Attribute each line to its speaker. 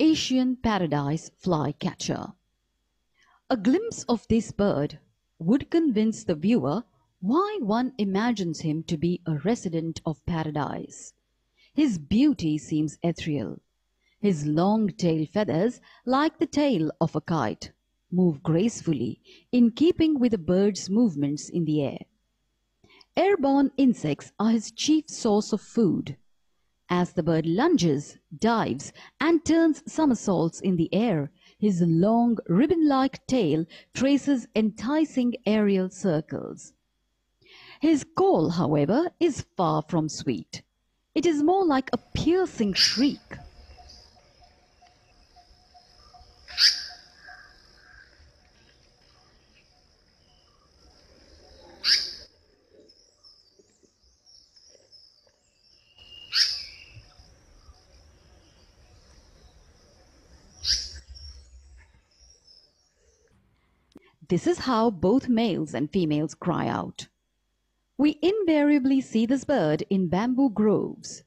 Speaker 1: Asian paradise flycatcher. A glimpse of this bird would convince the viewer why one imagines him to be a resident of paradise. His beauty seems ethereal. His long tail feathers, like the tail of a kite, move gracefully in keeping with the bird's movements in the air. Airborne insects are his chief source of food. As the bird lunges, dives, and turns somersaults in the air, his long ribbon-like tail traces enticing aerial circles. His call, however, is far from sweet. It is more like a piercing shriek, This is how both males and females cry out. We invariably see this bird in bamboo groves.